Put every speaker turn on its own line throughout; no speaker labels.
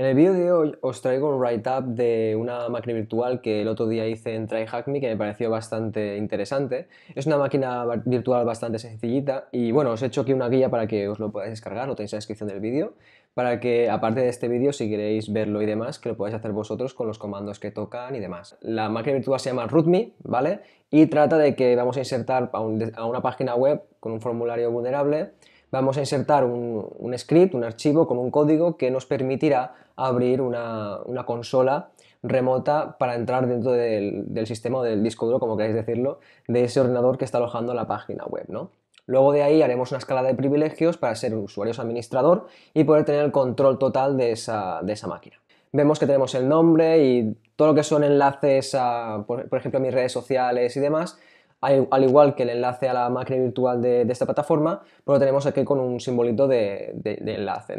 En el vídeo de hoy os traigo un write-up de una máquina virtual que el otro día hice en TryHackMe que me pareció bastante interesante. Es una máquina virtual bastante sencillita y bueno, os he hecho aquí una guía para que os lo podáis descargar, lo tenéis en la descripción del vídeo, para que aparte de este vídeo, si queréis verlo y demás, que lo podáis hacer vosotros con los comandos que tocan y demás. La máquina virtual se llama RootMe, ¿vale? Y trata de que vamos a insertar a una página web con un formulario vulnerable vamos a insertar un, script, un archivo con un código que nos permitirá abrir una, consola remota para entrar dentro del, sistema o del disco duro, como queráis decirlo, de ese ordenador que está alojando la página web, Luego de ahí haremos una escala de privilegios para ser usuarios administrador y poder tener el control total de esa, máquina. Vemos que tenemos el nombre y todo lo que son enlaces por ejemplo, a mis redes sociales y demás, al igual que el enlace a la máquina virtual de, esta plataforma, pues lo tenemos aquí con un simbolito de, enlace,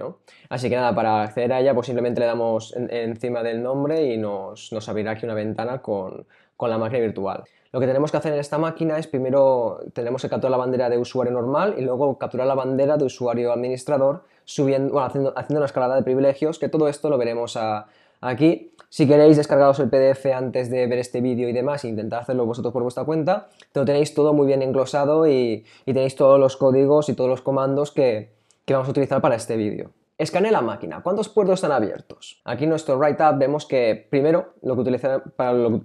Así que nada, para acceder a ella, pues simplemente le damos encima del nombre y nos, abrirá aquí una ventana con, la máquina virtual. Lo que tenemos que hacer en esta máquina es primero tenemos que capturar la bandera de usuario normal y luego capturar la bandera de usuario administrador, subiendo, haciendo, una escalada de privilegios, que todo esto lo veremos aquí. Si queréis descargaros el PDF antes de ver este vídeo y demás e intentar hacerlo vosotros por vuestra cuenta, lo tenéis todo muy bien englosado y, tenéis todos los códigos y todos los comandos que, vamos a utilizar para este vídeo. Escanea la máquina. ¿Cuántos puertos están abiertos? Aquí en nuestro write vemos que primero lo que,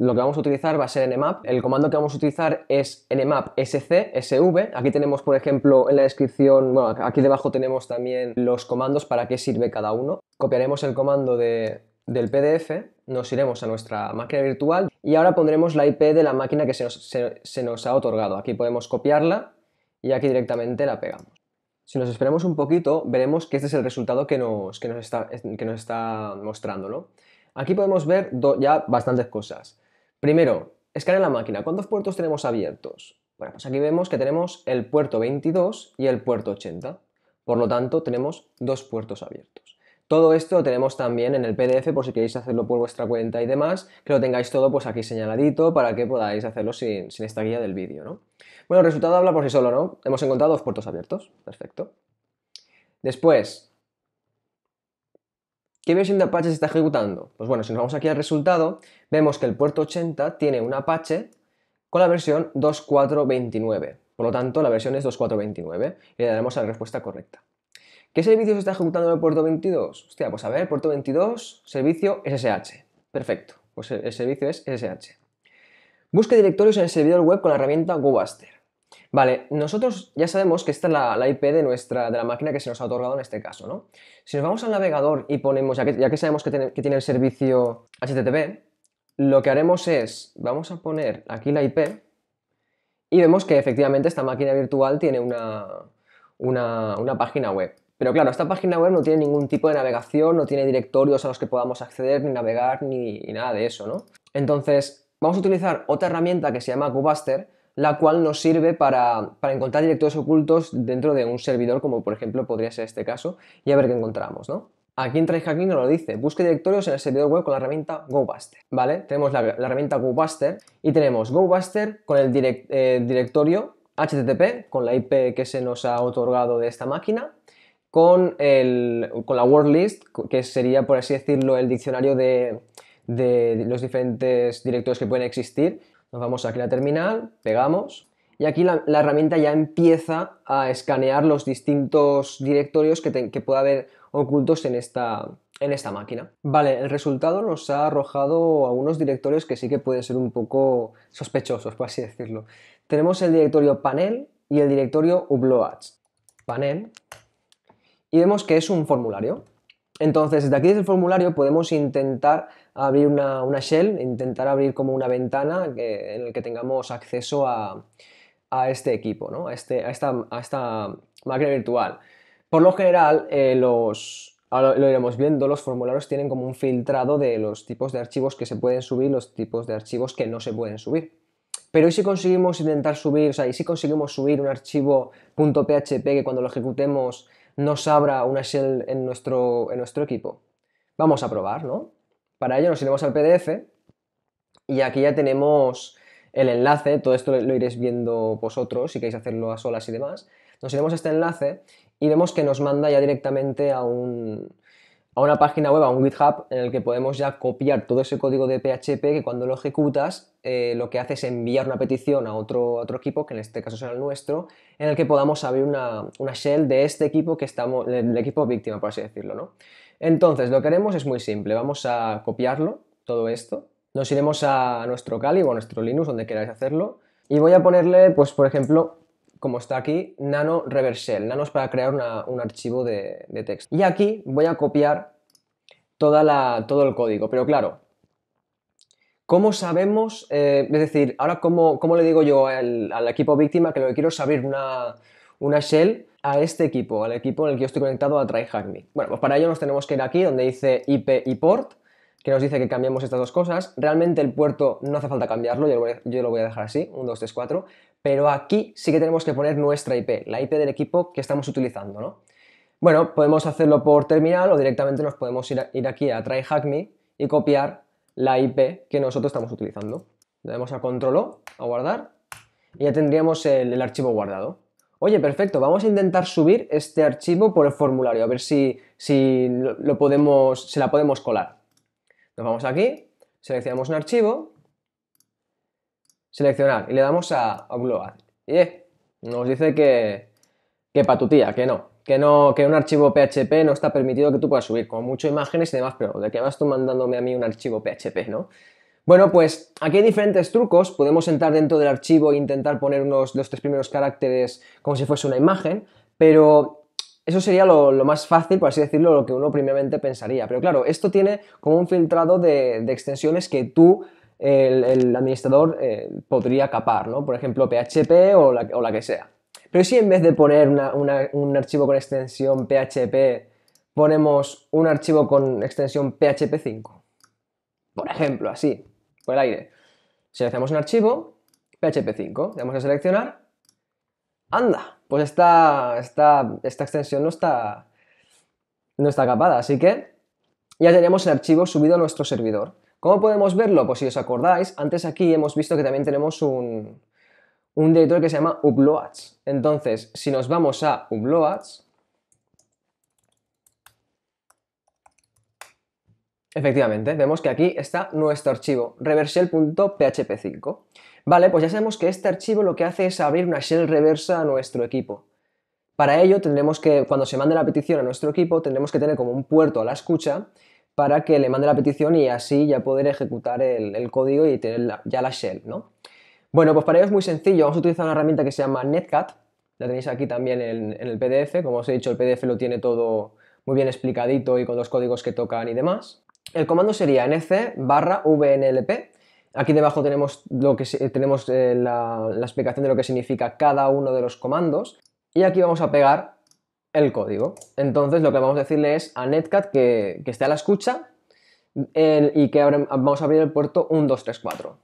vamos a utilizar va a ser nmap. El comando que vamos a utilizar es nmap sc sv. Aquí tenemos, por ejemplo, en la descripción, bueno, aquí debajo tenemos también los comandos para qué sirve cada uno. Copiaremos el comando del PDF nos iremos a nuestra máquina virtual y ahora pondremos la IP de la máquina que se nos, ha otorgado. Aquí podemos copiarla y aquí directamente la pegamos. Si nos esperamos un poquito, veremos que este es el resultado que nos, nos, está, que nos está, mostrando. Aquí podemos ver ya bastantes cosas. Primero, escanea la máquina. ¿Cuántos puertos tenemos abiertos? Bueno, pues aquí vemos que tenemos el puerto 22 y el puerto 80. Por lo tanto, tenemos dos puertos abiertos. Todo esto lo tenemos también en el PDF por si queréis hacerlo por vuestra cuenta y demás, que lo tengáis todo pues aquí señaladito para que podáis hacerlo sin, esta guía del vídeo, ¿no? Bueno, el resultado habla por sí solo, ¿no? Hemos encontrado dos puertos abiertos, perfecto. Después, ¿Qué versión de Apache se está ejecutando? Pues bueno, si nos vamos aquí al resultado, vemos que el puerto 80 tiene un Apache con la versión 2429. Por lo tanto, la versión es 2429 y le daremos la respuesta correcta. ¿Qué servicio está ejecutando en el puerto 22? Hostia, pues a ver, puerto 22, servicio SSH. Perfecto, pues el, servicio es SSH. Busque directorios en el servidor web con la herramienta GoBuster. Vale, nosotros ya sabemos que esta es la, IP de, nuestra, de la máquina que se nos ha otorgado en este caso, ¿no? Si nos vamos al navegador y ponemos, ya que, ya sabemos que tiene, el servicio HTTP, lo que haremos es, vamos a poner aquí la IP y vemos que efectivamente esta máquina virtual tiene una página web. Pero claro, esta página web no tiene ningún tipo de navegación, no tiene directorios a los que podamos acceder, ni navegar, ni, nada de eso, ¿no? Entonces, vamos a utilizar otra herramienta que se llama GoBuster, la cual nos sirve para, encontrar directorios ocultos dentro de un servidor, como por ejemplo podría ser este caso, y a ver qué encontramos, ¿no? Aquí en TryHacking nos lo dice, busque directorios en el servidor web con la herramienta GoBuster, ¿vale? Tenemos la, herramienta GoBuster y tenemos GoBuster con el eh, directorio HTTP, con la IP que se nos ha otorgado de esta máquina, con, el, la word list, que sería, por así decirlo, el diccionario de, los diferentes directores que pueden existir. Nos vamos aquí a la terminal, pegamos y aquí la, herramienta ya empieza a escanear los distintos directorios que, pueda haber ocultos en esta, en esta, máquina. Vale, el resultado nos ha arrojado algunos directorios que sí que pueden ser un poco sospechosos, por así decirlo. Tenemos el directorio panel y el directorio uploads. Panel, y vemos que es un formulario. Entonces, desde aquí, desde el formulario, podemos intentar abrir una, shell, intentar abrir como una ventana en la que tengamos acceso a, a este equipo, ¿no? a, este, a, esta, máquina virtual. Por lo general, eh, los, lo iremos viendo, los formularios tienen como un filtrado de los tipos de archivos que se pueden subir, los tipos de archivos que no se pueden subir. Pero ¿y si conseguimos intentar subir, o sea, y si conseguimos subir un archivo .php que cuando lo ejecutemos nos abra una shell en nuestro, en nuestro equipo. Vamos a probar, ¿no? Para ello nos iremos al PDF y aquí ya tenemos el enlace, todo esto lo iréis viendo vosotros si queréis hacerlo a solas y demás. Nos iremos a este enlace y vemos que nos manda ya directamente a un, a una página web, a un GitHub, en el que podemos ya copiar todo ese código de PHP que cuando lo ejecutas eh, lo que hace es enviar una petición a otro, otro equipo, que en este caso será el nuestro, en el que podamos abrir una, shell de este equipo que estamos, el equipo víctima, por así decirlo, ¿no? Entonces, lo que haremos es muy simple, vamos a copiarlo, todo esto, nos iremos a nuestro Kali o a nuestro Linux, donde queráis hacerlo, y voy a ponerle, pues por ejemplo, como está aquí, nano shell, Nano es para crear un archivo de, texto. Y aquí voy a copiar toda todo el código. Pero claro, ¿cómo sabemos? Eh, es decir, ahora cómo, le digo yo al, equipo víctima que lo que quiero es abrir una, una shell a este equipo, al equipo en el que yo estoy conectado a TryHackMe. Bueno, pues para ello nos tenemos que ir aquí donde dice IP y port que nos dice que cambiamos estas dos cosas. Realmente el puerto no hace falta cambiarlo, yo lo voy a, dejar así, 1, 2, 3, 4, pero aquí sí que tenemos que poner nuestra IP, la IP del equipo que estamos utilizando, ¿no? Bueno, podemos hacerlo por terminal o directamente nos podemos ir, ir aquí a try y copiar la IP que nosotros estamos utilizando. Le damos a control O, a guardar, y ya tendríamos el, archivo guardado. Oye, perfecto, vamos a intentar subir este archivo por el formulario, a ver si, si lo podemos, si la podemos colar. Nos vamos aquí, seleccionamos un archivo, seleccionar y le damos a upload. Y nos dice que, que patutía, que no, que no, que un archivo PHP no está permitido que tú puedas subir, con mucho imágenes y demás, pero ¿de qué vas tú mandándome a mí un archivo PHP, no? Bueno, pues aquí hay diferentes trucos. Podemos entrar dentro del archivo e intentar poner unos, los tres primeros caracteres como si fuese una imagen, pero eso sería lo, más fácil, por así decirlo, lo que uno primeramente pensaría. Pero claro, esto tiene como un filtrado de, extensiones que tú, el, administrador, eh, podría capar, ¿no? Por ejemplo, PHP o la, que sea. Pero si en vez de poner un archivo con extensión PHP, ponemos un archivo con extensión PHP5. Por ejemplo, así, por el aire. Si hacemos un archivo, PHP5, le damos a seleccionar. ¡Anda! pues esta, extensión no está, no está capada. Así que ya tenemos el archivo subido a nuestro servidor. ¿Cómo podemos verlo? Pues si os acordáis, antes aquí hemos visto que también tenemos un, un directorio que se llama uploads. Entonces, si nos vamos a uploads, Efectivamente, vemos que aquí está nuestro archivo reversel.php5. Vale, pues ya sabemos que este archivo lo que hace es abrir una shell reversa a nuestro equipo. Para ello tendremos que, cuando se mande la petición a nuestro equipo, tendremos que tener como un puerto a la escucha para que le mande la petición y así ya poder ejecutar el, código y tener ya la shell, ¿no? Bueno, pues para ello es muy sencillo, vamos a utilizar una herramienta que se llama Netcat, la tenéis aquí también en, en el PDF, como os he dicho el PDF lo tiene todo muy bien explicadito y con los códigos que tocan y demás. El comando sería nc barra vnlp Aquí debajo tenemos, lo que, tenemos eh, la, explicación de lo que significa cada uno de los comandos y aquí vamos a pegar el código. Entonces lo que vamos a decirle es a Netcat que, que esté a la escucha y que vamos a abrir el puerto 1234.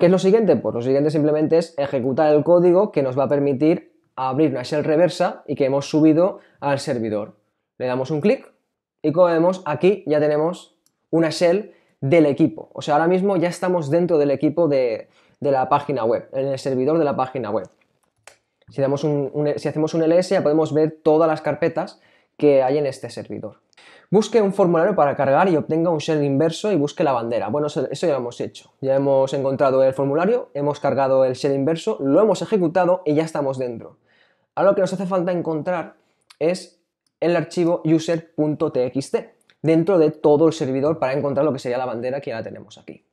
¿Qué es lo siguiente? Pues lo siguiente simplemente es ejecutar el código que nos va a permitir abrir una shell reversa y que hemos subido al servidor. Le damos un clic y como vemos aquí ya tenemos una shell del equipo. O sea, ahora mismo ya estamos dentro del equipo de, la página web, en el servidor de la página web. Si, hacemos un ls ya podemos ver todas las carpetas que hay en este servidor. Busque un formulario para cargar y obtenga un shell inverso y busque la bandera. Bueno, eso, ya lo hemos hecho. Ya hemos encontrado el formulario, hemos cargado el shell inverso, lo hemos ejecutado y ya estamos dentro. Ahora lo que nos hace falta encontrar es el archivo user.txt dentro de todo el servidor para encontrar lo que sería la bandera que ya tenemos aquí.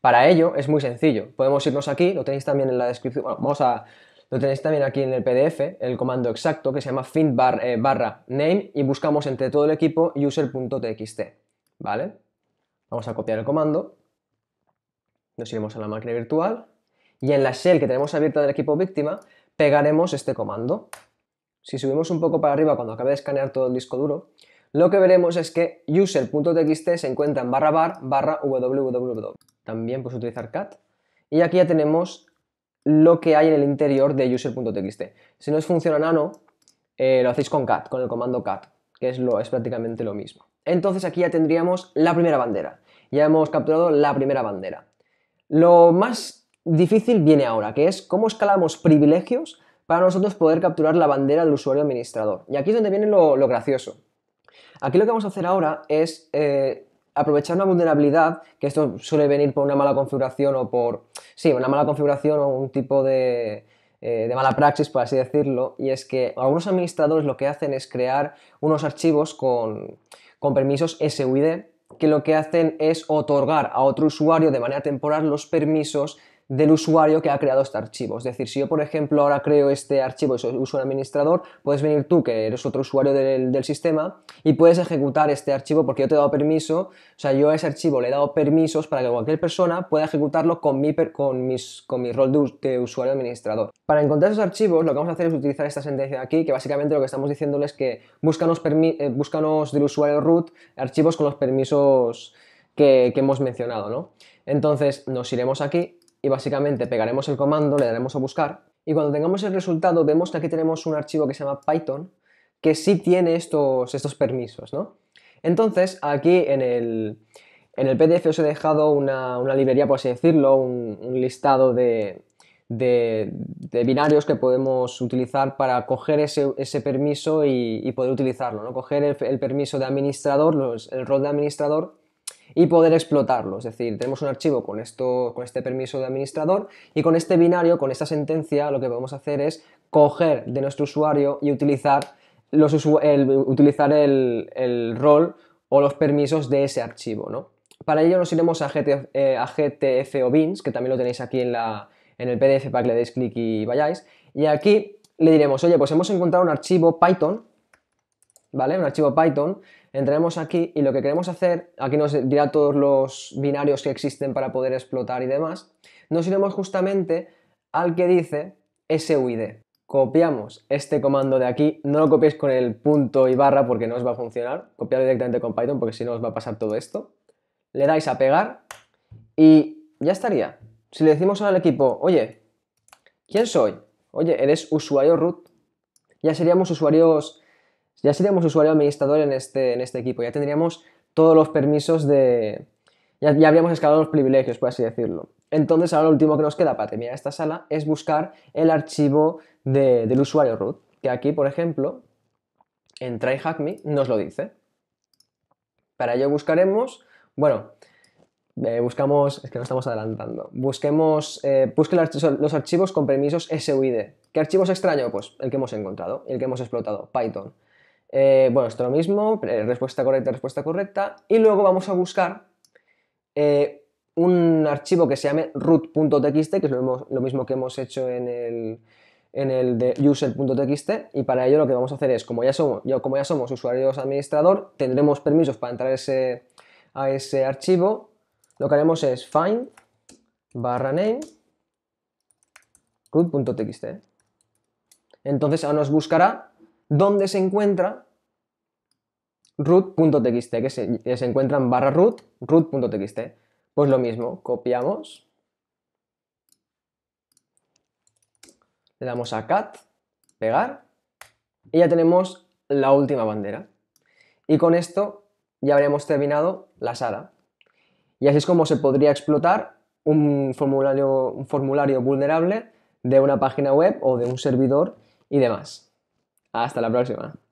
Para ello es muy sencillo, podemos irnos aquí, lo tenéis también en la descripción, bueno, vamos a, lo tenéis también aquí en el PDF, el comando exacto que se llama find eh, barra name y buscamos entre todo el equipo user.txt, ¿vale? Vamos a copiar el comando, nos iremos a la máquina virtual y en la shell que tenemos abierta del equipo víctima pegaremos este comando. Si subimos un poco para arriba cuando acabe de escanear todo el disco duro, lo que veremos es que user.txt se encuentra en barra bar barra www. También puedes utilizar cat. Y aquí ya tenemos lo que hay en el interior de user.txt. Si no os funciona nano, eh, lo hacéis con cat, con el comando cat, que es, lo, es prácticamente lo mismo. Entonces aquí ya tendríamos la primera bandera. Ya hemos capturado la primera bandera. Lo más difícil viene ahora, que es cómo escalamos privilegios para nosotros poder capturar la bandera del usuario administrador. Y aquí es donde viene lo gracioso. Aquí lo que vamos a hacer ahora es eh, aprovechar una vulnerabilidad, que esto suele venir por una mala configuración o por, sí, una mala configuración o un tipo de, eh, mala praxis, por así decirlo, y es que algunos administradores lo que hacen es crear unos archivos con permisos SUID, que lo que hacen es otorgar a otro usuario de manera temporal los permisos del usuario que ha creado este archivo. Es decir, si yo, por ejemplo, ahora creo este archivo y soy usuario administrador, puedes venir tú, que eres otro usuario del, sistema, y puedes ejecutar este archivo porque yo te he dado permiso, o sea, yo a ese archivo le he dado permisos para que cualquier persona pueda ejecutarlo con mi, con mis, con mi rol de, usuario administrador. Para encontrar esos archivos, lo que vamos a hacer es utilizar esta sentencia de aquí, que básicamente lo que estamos diciendo es que eh, búscanos, del usuario root archivos con los permisos que, hemos mencionado, Entonces nos iremos aquí y básicamente pegaremos el comando, le daremos a buscar y cuando tengamos el resultado vemos que aquí tenemos un archivo que se llama Python que sí tiene estos, estos permisos, ¿no? Entonces, aquí en el, PDF os he dejado una, librería, por así decirlo, un, listado de, binarios que podemos utilizar para coger ese, permiso y, poder utilizarlo, ¿no? Coger el, el permiso de administrador, los, el rol de administrador y poder explotarlo. Es decir, tenemos un archivo con, esto, con este permiso de administrador y con este binario, con esta sentencia, lo que podemos hacer es coger de nuestro usuario y utilizar, los el, utilizar el, rol o los permisos de ese archivo. ¿no? Para ello nos iremos a, GTF, eh, o bins, que también lo tenéis aquí en, la, en el PDF para que le deis clic y vayáis. Y aquí le diremos, oye, pues hemos encontrado un archivo Python ¿vale? Un archivo Python, entraremos aquí y lo que queremos hacer, aquí nos dirá todos los binarios que existen para poder explotar y demás, nos iremos justamente al que dice SUID. Copiamos este comando de aquí, no lo copiéis con el punto y barra porque no os va a funcionar, copiar directamente con Python porque si no os va a pasar todo esto. Le dais a pegar y ya estaría. Si le decimos al equipo, oye, ¿quién soy? Oye, eres usuario root. Ya seríamos usuarios ya seríamos usuario administrador en este, en este equipo, ya tendríamos todos los permisos de... Ya, ya habríamos escalado los privilegios, por así decirlo. Entonces ahora lo último que nos queda para terminar esta sala es buscar el archivo del usuario root, que aquí, por ejemplo, en TryHackMe nos lo dice. Para ello buscaremos, bueno, eh, buscamos, es que no estamos adelantando, busquemos, eh, busquen los archivos con permisos SUID. ¿Qué archivos es extraño? Pues el que hemos encontrado, el que hemos explotado, Python. Eh, bueno, esto lo mismo, eh, respuesta correcta, respuesta correcta. Y luego vamos a buscar eh, un archivo que se llame root.txt, que es lo, mismo que hemos hecho en el, en el de user.txt. Y para ello lo que vamos a hacer es, como ya somos, como ya somos usuarios administrador, tendremos permisos para entrar a ese archivo. Lo que haremos es find barra name root.txt. Entonces ahora nos buscará donde se encuentra root.txt, que se, encuentra en barra root, root.txt. Pues lo mismo, copiamos, le damos a cat, pegar, y ya tenemos la última bandera. Y con esto ya habríamos terminado la sala. Y así es como se podría explotar un formulario, un formulario vulnerable de una página web o de un servidor y demás. Hasta la próxima.